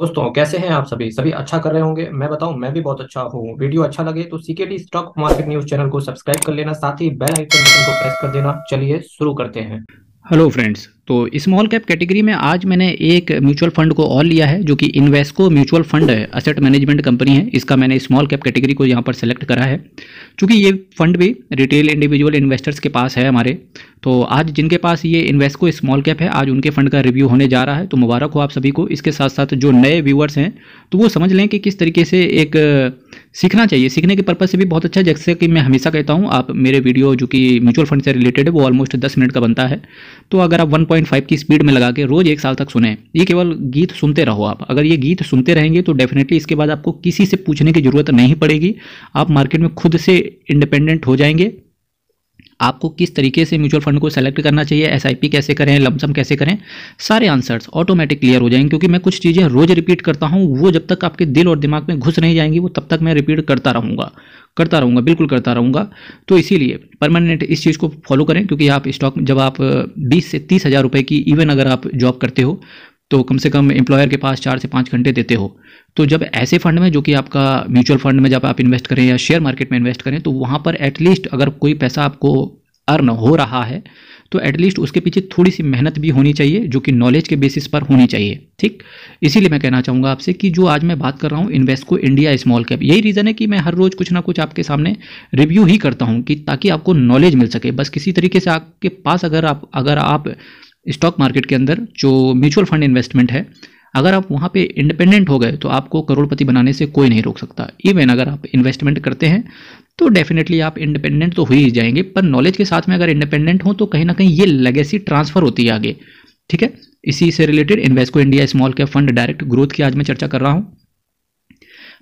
दोस्तों कैसे हैं आप सभी सभी अच्छा कर रहे होंगे मैं बताऊं मैं भी बहुत अच्छा हूं वीडियो अच्छा लगे तो CKT stock market news channel को सब्सक्राइब कर लेना साथ ही बेल आइकन बटन को प्रेस कर देना चलिए शुरू करते हैं हेलो फ्रेंड्स तो स्मॉल कैप कैटेगरी में आज मैंने एक म्यूचुअल फंड को और लिया है जो कि इन्वेस्को म्यूचुअल फंड है असेट मैनेजमेंट कंपनी है इसका मैंने स्मॉल कैप कैटेगरी को यहाँ पर सेलेक्ट करा है चूँकि ये फंड भी रिटेल इंडिविजुअल इन्वेस्टर्स के पास है हमारे तो आज जिनके पास ये इन्वेस्को स्मॉल कैप है आज उनके फंड का रिव्यू होने जा रहा है तो मुबारक हो आप सभी को इसके साथ साथ जो नए व्यूअर्स हैं तो वो समझ लें कि किस तरीके से एक सीखना चाहिए सीखने के पर्पज़ से भी बहुत अच्छा है जैसे कि मैं हमेशा कहता हूँ आप मेरे वीडियो जो कि म्यूचुअल फंड से रिलेटेड है वो ऑलमोस्ट दस मिनट का बनता है तो अगर आप वन फाइव की स्पीड में लगा के रोज़ एक साल तक सुने ये केवल गीत सुनते रहो आप अगर ये गीत सुनते रहेंगे तो डेफिनेटली इसके बाद आपको किसी से पूछने की ज़रूरत नहीं पड़ेगी आप मार्केट में खुद से इंडिपेंडेंट हो जाएंगे आपको किस तरीके से म्यूचुअल फंड को सेलेक्ट करना चाहिए एस कैसे करें लमसम कैसे करें सारे आंसर्स ऑटोमेटिक क्लियर हो जाएंगे क्योंकि मैं कुछ चीज़ें रोज़ रिपीट करता हूँ वो जब तक आपके दिल और दिमाग में घुस नहीं जाएंगी वो तब तक मैं रिपीट करता रहूँगा करता रहूँगा बिल्कुल करता रहूँगा तो इसीलिए परमानेंट इस चीज़ को फॉलो करें क्योंकि आप स्टॉक जब आप बीस से तीस हज़ार रुपये की इवन अगर आप जॉब करते हो तो कम से कम एम्प्लॉयर के पास चार से पाँच घंटे देते हो तो जब ऐसे फंड में जो कि आपका म्यूचुअल फंड में जब आप इन्वेस्ट करें या शेयर मार्केट में इन्वेस्ट करें तो वहाँ पर एटलीस्ट अगर कोई पैसा आपको अर्न हो रहा है तो एटलीस्ट उसके पीछे थोड़ी सी मेहनत भी होनी चाहिए जो कि नॉलेज के बेसिस पर होनी चाहिए ठीक इसीलिए मैं कहना चाहूँगा आपसे कि जो आज मैं बात कर रहा हूँ Invesco India small cap यही रीज़न है कि मैं हर रोज़ कुछ ना कुछ आपके सामने रिव्यू ही करता हूँ कि ताकि आपको नॉलेज मिल सके बस किसी तरीके से आपके पास अगर आप अगर आप स्टॉक मार्केट के अंदर जो म्यूचुअल फंड इन्वेस्टमेंट है अगर आप वहाँ पे इंडिपेंडेंट हो गए तो आपको करोड़पति बनाने से कोई नहीं रोक सकता इवन अगर आप इन्वेस्टमेंट करते हैं तो डेफिनेटली आप इंडिपेंडेंट तो हो ही जाएंगे पर नॉलेज के साथ में अगर इंडिपेंडेंट हो तो कहीं ना कहीं ये लेगेसी ट्रांसफर होती है आगे ठीक है इसी से related Invesco India small cap fund direct growth की आज मैं चर्चा कर रहा हूँ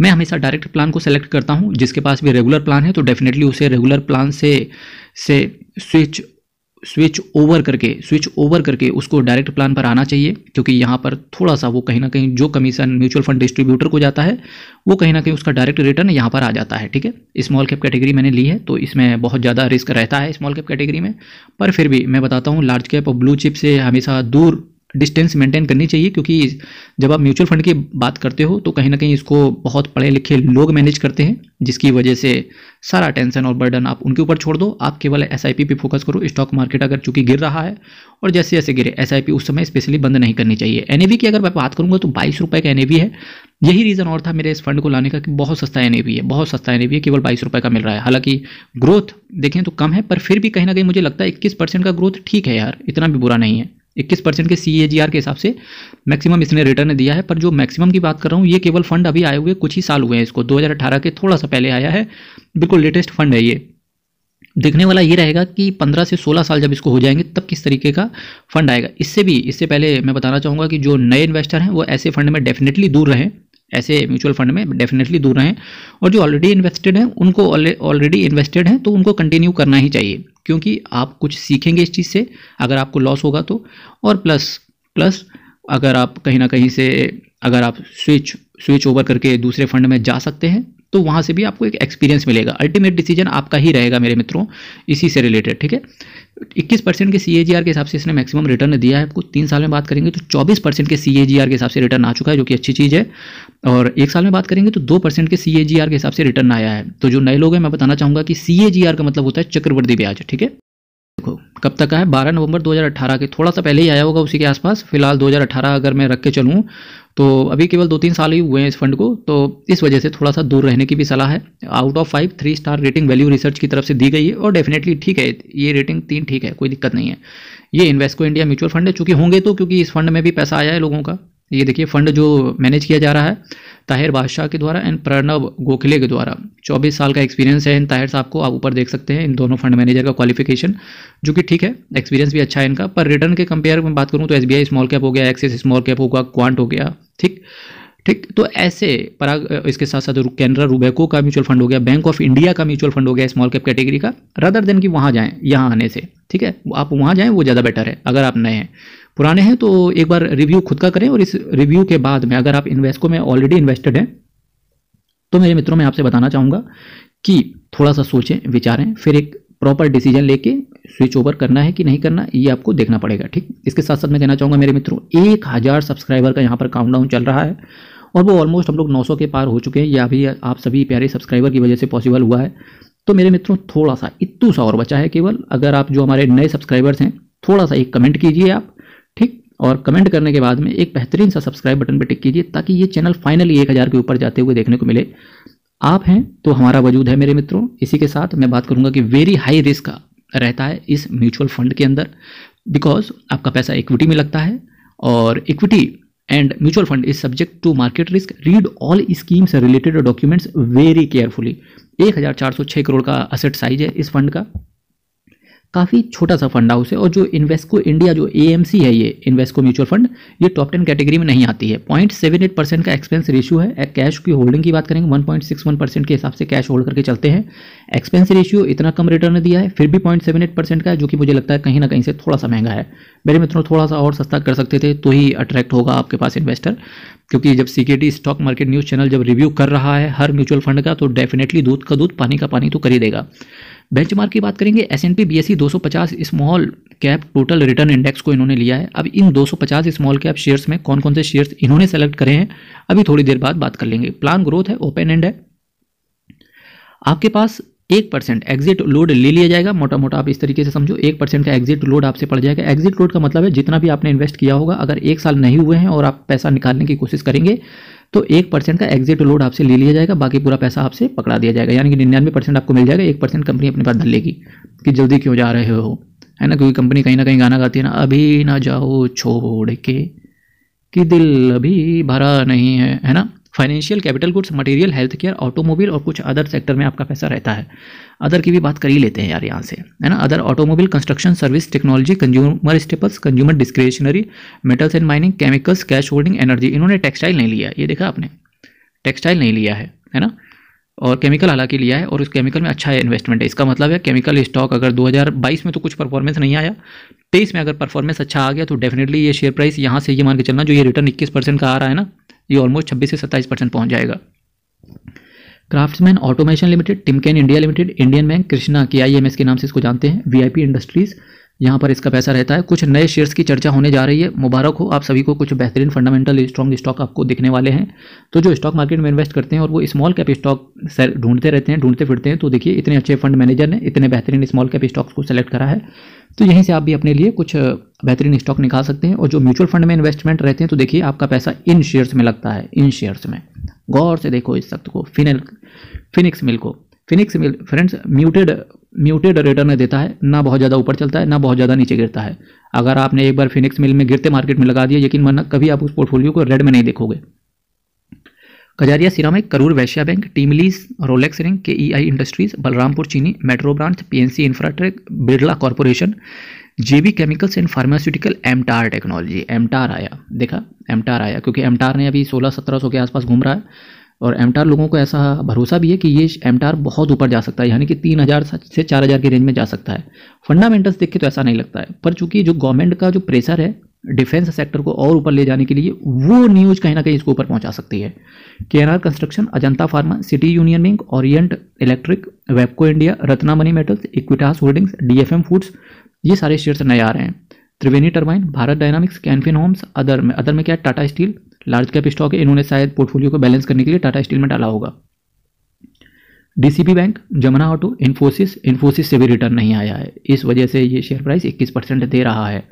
मैं हमेशा डायरेक्ट प्लान को सेलेक्ट करता हूँ जिसके पास भी रेगुलर प्लान है तो डेफिनेटली उसे रेगुलर प्लान से से स्विच स्विच ओवर करके स्विच ओवर करके उसको डायरेक्ट प्लान पर आना चाहिए क्योंकि यहाँ पर थोड़ा सा वो कहीं ना कहीं जो कमीशन म्यूचुअल फंड डिस्ट्रीब्यूटर को जाता है वो कहीं ना कहीं उसका डायरेक्ट रिटर्न यहाँ पर आ जाता है ठीक है स्मॉल कैप कैटेगरी मैंने ली है तो इसमें बहुत ज़्यादा रिस्क रहता है स्मॉल कैप कैटेगरी में पर फिर भी मैं बताता हूँ लार्ज कैप और ब्लू चिप से हमेशा दूर डिस्टेंस मेंटेन करनी चाहिए क्योंकि जब आप म्यूचुअल फंड की बात करते हो तो कहीं ना कहीं इसको बहुत पढ़े लिखे लोग मैनेज करते हैं जिसकी वजह से सारा टेंशन और बर्डन आप उनके ऊपर छोड़ दो आप केवल एस आई पी पे फोकस करो स्टॉक मार्केट अगर चूंकि गिर रहा है और जैसे जैसे गिरे एस आई पी उस समय स्पेशली बंद नहीं करनी चाहिए एन ए वी की अगर मैं बात करूँगा तो बाईस रुपये का एन ए है यही रीज़न और था मेरे इस फंड को लाने का कि बहुत सस्ता एन ए वी है बहुत सस्ता एन ए वी है केवल बाईस रुपये का मिल रहा है हालांकि ग्रोथ देखें तो कम है पर फिर भी कहीं ना कहीं मुझे लगता है इक्कीस परसेंट का ग्रोथ ठीक है यार इतना भी बुरा नहीं है इक्कीस परसेंट के सी के हिसाब से मैक्सिमम इसने रिटर्न दिया है पर जो मैक्सिमम की बात कर रहा हूँ ये केवल फंड अभी आए हुए कुछ ही साल हुए हैं इसको 2018 के थोड़ा सा पहले आया है बिल्कुल लेटेस्ट फंड है ये देखने वाला ये रहेगा कि 15 से 16 साल जब इसको हो जाएंगे तब किस तरीके का फंड आएगा इससे भी इससे पहले मैं बताना चाहूँगा कि जो नए इन्वेस्टर हैं वो ऐसे फंड में डेफिनेटली दूर रहें ऐसे म्यूचुअल फंड में डेफिनेटली दूर रहें और जो ऑलरेडी इन्वेस्टेड हैं उनको ऑलरेडी इन्वेस्टेड हैं तो उनको कंटिन्यू करना ही चाहिए क्योंकि आप कुछ सीखेंगे इस चीज़ से अगर आपको लॉस होगा तो और प्लस प्लस अगर आप कहीं ना कहीं से अगर आप स्विच स्विच ओवर करके दूसरे फंड में जा सकते हैं तो वहाँ से भी आपको एक एक्सपीरियंस मिलेगा अल्टीमेट डिसीजन आपका ही रहेगा मेरे मित्रों इसी से रिलेटेड ठीक है 21 परसेंट के सी के हिसाब से इसने मैक्सिमम रिटर्न दिया है आपको तीन साल में बात करेंगे तो 24 परसेंट के सी के हिसाब से रिटर्न आ चुका है जो कि अच्छी चीज़ है और एक साल में बात करेंगे तो दो परसेंट के सी के हिसाब से रिटर्न आया है तो जो नए लोग हैं मैं बताना चाहूँगा कि सी का मतलब होता है चक्रवर्ती ब्याज ठीक है देखो कब तक आया 12 नवंबर 2018 के थोड़ा सा पहले ही आया होगा उसी के आसपास फिलहाल 2018 अगर मैं रख के चलूँ तो अभी केवल दो तीन साल ही हुए हैं इस फंड को तो इस वजह से थोड़ा सा दूर रहने की भी सलाह है out of five three star rating value research की तरफ से दी गई है और डेफिनेटली ठीक है ये रेटिंग तीन ठीक है कोई दिक्कत नहीं है ये इन्वेस्को इंडिया म्यूचुअल फंड है चूंकि होंगे तो क्योंकि इस फंड में भी पैसा आया है लोगों का ये देखिए फंड जो मैनेज किया जा रहा है ताहिर बादशाह के द्वारा एंड प्रणव गोखले के द्वारा 24 साल का एक्सपीरियंस है इन ताहिर साहब को आप ऊपर देख सकते हैं इन दोनों फंड मैनेजर का क्वालिफिकेशन जो कि ठीक है एक्सपीरियंस भी अच्छा है इनका पर रिटर्न के कंपेयर में बात करूँ तो एस स्मॉल कैप हो गया एक्सिस स्मॉल कैप होगा क्वांट हो गया ठीक ठीक तो ऐसे पराग इसके साथ साथ कैनरा रूबेको का म्यूचुअल फंड हो गया बैंक ऑफ इंडिया का म्यूचुअल फंड हो गया स्मॉल कैप कैटेगरी का रदर देन कि वहाँ जाएँ यहाँ आने से ठीक है आप वहाँ जाएँ वो ज़्यादा बेटर है अगर आप नए हैं पुराने हैं तो एक बार रिव्यू खुद का करें और इस रिव्यू के बाद में अगर आप इन्वेस्को में ऑलरेडी इन्वेस्टेड हैं तो मेरे मित्रों मैं आपसे बताना चाहूँगा कि थोड़ा सा सोचें विचारें फिर एक प्रॉपर डिसीजन लेके स्विच ओवर करना है कि नहीं करना ये आपको देखना पड़ेगा ठीक इसके साथ साथ मैं कहना चाहूँगा मेरे मित्रों एक हज़ार सब्सक्राइबर का यहाँ पर काउंटडाउन चल रहा है और वो ऑलमोस्ट हम लोग 900 के पार हो चुके हैं या अभी आप सभी प्यारे सब्सक्राइबर की वजह से पॉसिबल हुआ है तो मेरे मित्रों थोड़ा सा इतू सा और बचा है केवल अगर आप जो हमारे नए सब्सक्राइबर्स हैं थोड़ा सा एक कमेंट कीजिए आप और कमेंट करने के बाद में एक बेहतरीन सा सब्सक्राइब बटन पर टिक कीजिए ताकि ये चैनल फाइनली एक हज़ार के ऊपर जाते हुए देखने को मिले आप हैं तो हमारा वजूद है मेरे मित्रों इसी के साथ मैं बात करूंगा कि वेरी हाई रिस्क रहता है इस म्यूचुअल फंड के अंदर बिकॉज आपका पैसा इक्विटी में लगता है और equity and mutual fund is subject to market risk read all scheme से रिलेटेड डॉक्यूमेंट्स वेरी केयरफुली एक हज़ार चार सौ छः करोड़ का असेट साइज है इस फंड का काफ़ी छोटा सा फंड हाउस है और जो इन्वेस्को इंडिया जो ए है ये इन्वेस्को म्यूचुअल फंड ये टॉप टेन कैटेगरी में नहीं आती है पॉइंट सेवन एट परसेंट का एक्सपेंस रेशियो है कैश की होल्डिंग की बात करेंगे one point six one percent के हिसाब से कैश होल्ड करके चलते हैं एक्सपेंस रेशियो इतना कम रिटर्न दिया है फिर भी पॉइंट सेवन एट परसेंट का है जो कि मुझे लगता है कहीं ना कहीं से थोड़ा सा महंगा है मेरे मित्रों थोड़ा सा और सस्ता कर सकते थे तो ही अट्रैक्ट होगा आपके पास इन्वेस्टर क्योंकि जब सी स्टॉक मार्केट न्यूज़ चैनल जब रिव्यू कर रहा है हर म्यूचुअल फंड का तो डेफिनेटली दूध का दूध पानी का पानी तो कर ही देगा बेंचमार्क की बात करेंगे S and P B S E दो सौ पचास small cap total return index को इन्होंने लिया है अब इन दो सौ पचास स्मॉल कैप शेयर्स में कौन कौन से शेयर्स इन्होंने सेलेक्ट करे हैं अभी थोड़ी देर बाद बात कर लेंगे प्लान ग्रोथ है ओपन एंड है आपके पास एक परसेंट एग्जिट लोड ले लिया जाएगा मोटा मोटा आप इस तरीके से समझो एक परसेंट का एग्जिट लोड आपसे पड़ जाएगा एग्जिट लोड का मतलब है जितना भी आपने इन्वेस्ट किया होगा अगर एक साल नहीं हुए हैं और आप पैसा निकालने की कोशिश करेंगे तो एक परसेंट का एग्जिट लोड आपसे ले लिया जाएगा बाकी पूरा पैसा आपसे पकड़ा दिया जाएगा यानी कि निन्यानवे परसेंट आपको मिल जाएगा एक परसेंट कंपनी अपने पास धर लेगी कि जल्दी क्यों जा रहे हो है ना क्योंकि कंपनी कहीं ना कहीं गाना गाती है ना अभी ना जाओ छोड़ के कि दिल अभी भरा नहीं है है ना financial capital goods material health care automobile और कुछ अदर सेक्टर में आपका पैसा रहता है अदर की भी बात कर ही लेते हैं यार यहाँ से है ना other automobile construction service technology consumer staples consumer discretionary metals and mining chemicals cash holding energy इन्होंने टेक्सटाइल नहीं लिया ये देखा आपने टेक्सटाइल नहीं लिया है है ना और केमिकल हालांकि लिया है और उस केमिकल में अच्छा है इन्वेस्टमेंट है इसका मतलब है केमिकल स्टॉक अगर 2022 में तो कुछ परफॉर्मेंस नहीं आया तेईस में अगर परफॉर्मेंस अच्छा आ गया तो डेफिनेटली ये शेयर प्राइस यहाँ से ये मान के चलना जो ये रिटर्न इक्कीस परसेंट का आ रहा है ना ये ऑलमोस्ट छब्बीस से सत्ताईस परसेंट पहुंच जाएगा Craftsman Automation Limited Timken India Limited Indian Bank Krishna के आई के नाम से इसको जानते हैं वीआईपी इंडस्ट्रीज़ यहाँ पर इसका पैसा रहता है कुछ नए शेयर्स की चर्चा होने जा रही है मुबारक हो आप सभी को कुछ बेहतरीन फंडामेंटल स्ट्रॉन्ग स्टॉक आपको दिखने वाले हैं तो जो स्टॉक मार्केट में इन्वेस्ट करते हैं और वो स्मॉल कैप स्टॉक ढूंढते रहते हैं ढूंढते फिरते हैं तो देखिए इतने अच्छे फंड मैनेजर ने इतने बेहतरीन स्मॉल कैप स्टॉक्स को सेलेक्ट करा है तो यहीं से आप भी अपने लिए कुछ बेहतरीन स्टॉक निकाल सकते हैं और जो म्यूचुअल फंड में इन्वेस्टमेंट रहते हैं तो देखिए आपका पैसा इन शेयर्स में लगता है इन शेयर्स में गौर से देखो इस शब्द को फिनल फिनिक्स मिल को Phoenix Mill friends muted muted return देता है ना बहुत ज़्यादा ऊपर चलता है ना बहुत ज़्यादा नीचे गिरता है अगर आपने एक बार फिनिक्स मिल में गिरते मार्केट में लगा दिया यकीन मानना कभी आप उस पोर्टफोलियो को रेड में नहीं देखोगे कजारिया सिरामिक करूर वैश्या बैंक टीमलीस रोलेक्स रिंग के ई आई industries Balrampur Chini Metro Brands PNC Infratech Birla Corporation JB Chemicals and Pharmaceutical MTAR Technology MTAR आया देखा एमटार आया क्योंकि एमटार ने अभी सोलह सत्रह सौ के आसपास घूम रहा है और एमटार लोगों को ऐसा भरोसा भी है कि ये एमटार बहुत ऊपर जा सकता है यानी कि तीन हज़ार से चार हज़ार की रेंज में जा सकता है फंडामेंटल्स देख के तो ऐसा नहीं लगता है पर चूंकि जो गवर्नमेंट का जो प्रेशर है डिफेंस सेक्टर को और ऊपर ले जाने के लिए वो न्यूज़ कहीं ना कहीं इसको ऊपर पहुंचा सकती है K N R construction Ajanta Pharma City Union Bank Orient Electric Wabco India Ratnamani Metals Equitas Holdings DFM Foods ये सारे शेयर्स नए आ रहे हैं Triveni Turbine Bharat Dynamics Can Fin Homes other में अदर में क्या है Tata Steel large cap stock है इन्होंने शायद पोर्टफोलियो को बैलेंस करने के लिए टाटा स्टील में डाला होगा DCB Bank Jamna Auto Infosys Infosys से भी रिटर्न नहीं आया है इस वजह से ये शेयर प्राइस 21 परसेंट दे रहा है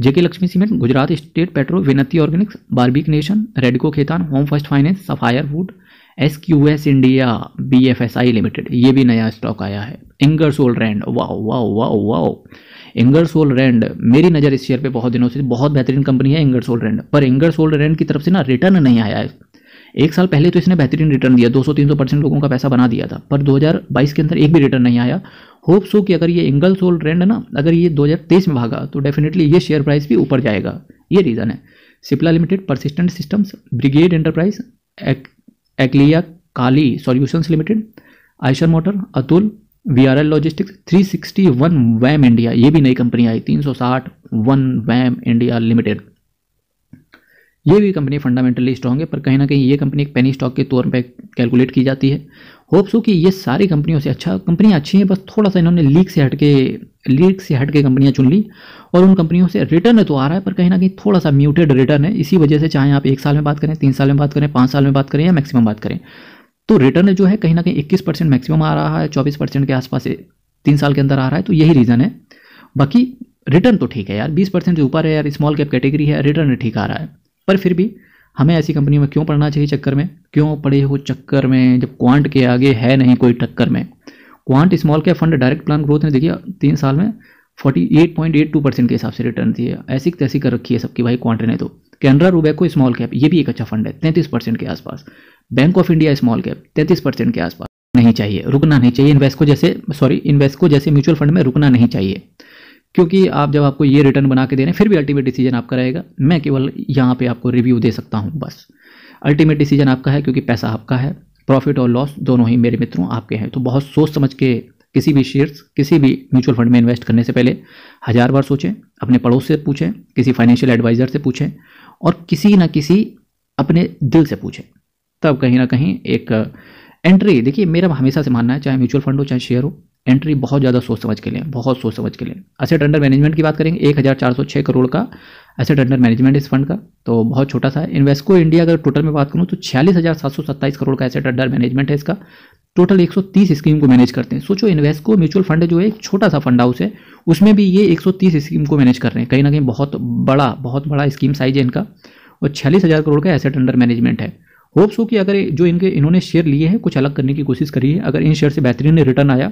JK Lakshmi Cement Gujarat State Petro Vinati Organics Barbeque Nation Radico Khaitan Home First Finance Sapphire Foods S Q S India B F S I Limited ये भी नया स्टॉक आया है Ingersoll Rand wow wow wow wow Ingersoll Rand मेरी नज़र इस share पे बहुत दिनों से बहुत बेहतरीन कंपनी है इंगरसोल रेंड पर इंगरसोल रेंड की तरफ से ना रिटर्न नहीं आया है एक साल पहले तो इसने बेहतरीन रिटर्न दिया 200-300 परसेंट लोगों का पैसा बना दिया था पर 2022 के अंदर एक भी रिटर्न नहीं आया होप सो कि अगर ये इंगल सोल ट्रेंड ना अगर ये 2023 में भागा तो डेफिनेटली ये शेयर प्राइस भी ऊपर जाएगा ये रीज़न है Cipla Limited Persistent Systems Brigade Enterprise एक्लिया काली solutions limited Eicher Motor Atul V R L logistics three sixty one वैम इंडिया ये भी नई कंपनी आई तीन सौ साठ वन वैम इंडिया लिमिटेड ये भी कंपनी फंडामेंटली स्ट्रॉन्ग है पर कहीं ना कहीं ये कंपनी एक पेनी स्टॉक के तौर पर कैलकुलेट की जाती है होप्स हो कि ये सारी कंपनियों से अच्छा कंपनियाँ अच्छी हैं बस थोड़ा सा इन्होंने लीक से हट के लीक से हट के कंपनियाँ चुन ली और उन कंपनियों से रिटर्न तो आ रहा है पर कहीं ना कहीं थोड़ा सा म्यूटेड रिटर्न है इसी वजह से चाहे आप एक साल में बात करें तीन साल में बात करें पाँच साल में बात करें या मैक्सिमम बात करें तो रिटर्न जो है कहीं ना कहीं इक्कीस परसेंट मैक्सिमम आ रहा है चौबीस परसेंट के आसपास तीन साल के अंदर आ रहा है तो यही रीज़न है बाकी रिटर्न तो ठीक है यार बीस परसेंट से ऊपर है यार स्मॉल कैप कैटेगरी है रिटर्न ठीक आ रहा है पर फिर भी हमें ऐसी कंपनी में क्यों पढ़ना चाहिए चक्कर में क्यों पड़े हो चक्कर में जब क्वांट के आगे है नहीं कोई टक्कर में Quant small cap fund direct plan growth ने देखिए तीन साल में forty eight eight point two percent के हिसाब से रिटर्न दिए ऐसी तैसी कर रखी है सबकी भाई क्वांट ने तो कैनरा रूबेको स्मॉल कैप ये भी एक अच्छा फंड है तैंतीस परसेंट के आसपास Bank of India small cap तैंतीस परसेंट के आसपास नहीं चाहिए रुकना नहीं चाहिए इन्वेस्को जैसे सॉरी इन्वेस्को जैसे म्यूचुअल फंड में रुकना नहीं चाहिए क्योंकि आप जब आपको ये रिटर्न बना के दे रहे हैं फिर भी अल्टीमेट डिसीजन आपका रहेगा मैं केवल यहाँ पे आपको रिव्यू दे सकता हूँ बस अल्टीमेट डिसीजन आपका है क्योंकि पैसा आपका है प्रॉफिट और लॉस दोनों ही मेरे मित्रों आपके हैं तो बहुत सोच समझ के किसी भी शेयर्स किसी भी म्यूचुअल फंड में इन्वेस्ट करने से पहले हज़ार बार सोचें अपने पड़ोस से पूछें किसी फाइनेंशियल एडवाइज़र से पूछें और किसी ना किसी अपने दिल से पूछें तब कहीं ना कहीं एक एंट्री देखिए मेरा हमेशा से मानना है चाहे म्यूचुअल फंड हो चाहे शेयर हो एंट्री बहुत ज़्यादा सोच समझ के लिए बहुत सोच समझ के लिए असेट अंडर मैनेजमेंट की बात करेंगे एक हज़ार चार सौ छः करोड़ का असेट अंडर मैनेजमेंट इस फंड का तो बहुत छोटा सा है इन्वेस्को इंडिया अगर टोटल में बात करूँ तो छियालीस हज़ार सात सौ सत्ताईस करोड़ का एसेट अंडर मैनेजमेंट है इसका टोटल 130 स्कीम को मैनेज करते हैं सोचो इन्वेस्को म्यूचुअल फंड जो है एक छोटा सा फंड हाउस है उसमें भी ये 130 स्कीम को मैनेज कर रहे हैं कहीं ना कहीं बहुत बड़ा बहुत बड़ा स्कीम साइज है इनका और छियालीस हज़ार करोड़ का एसेट अंडर मैनेजमेंट है होप्स हो कि अगर जो इनके इन्होंने शेयर लिए हैं कुछ अलग करने की कोशिश करी है अगर इन शेयर से बेहतरीन रिटर्न आया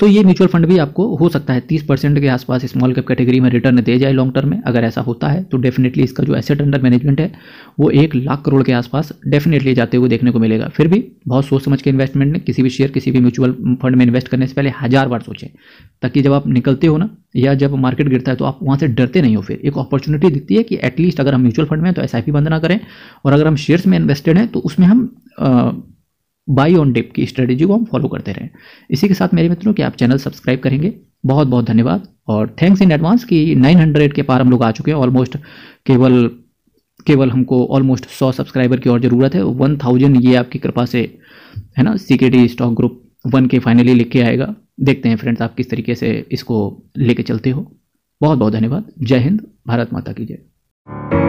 तो ये म्यूचुअल फंड भी आपको हो सकता है तीस परसेंट के आसपास स्मॉल कैप कैटेगरी में रिटर्न दे जाए लॉन्ग टर्म में अगर ऐसा होता है तो डेफिनेटली इसका जो एसेट अंडर मैनेजमेंट है वो एक लाख करोड़ के आसपास डेफिनेटली जाते हुए देखने को मिलेगा फिर भी बहुत सोच समझ के इन्वेस्टमेंट में किसी भी शेयर किसी भी म्यूचुअल फंड में इन्वेस्ट करने से पहले हज़ार बार सोचें ताकि जब आप निकलते हो ना या जब मार्केट गिरता है तो आप वहाँ से डरते नहीं हो फिर एक अपॉर्चुनिटी दिखती है कि एटलीस्ट अगर हम म्यूचुअल फंड में तो एस बंद ना करें और अगर हम शेयर्स में इन्वेस्टेड हैं तो उसमें हम बाई ऑन डिप की स्ट्रेटेजी को हम फॉलो करते रहें इसी के साथ मेरे मित्रों कि आप चैनल सब्सक्राइब करेंगे बहुत बहुत धन्यवाद और थैंक्स इन एडवांस कि 900 के पार हम लोग आ चुके हैं ऑलमोस्ट केवल केवल हमको ऑलमोस्ट 100 सब्सक्राइबर की और ज़रूरत है 1000 ये आपकी कृपा से है ना सी स्टॉक ग्रुप वन के फाइनली लिख के आएगा देखते हैं फ्रेंड्स आप किस तरीके से इसको लेके चलते हो बहुत बहुत धन्यवाद जय हिंद भारत माता की जय